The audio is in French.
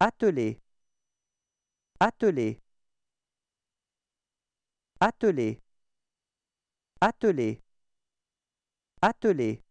Atteler. Atteler. Atteler. Atteler. Atteler.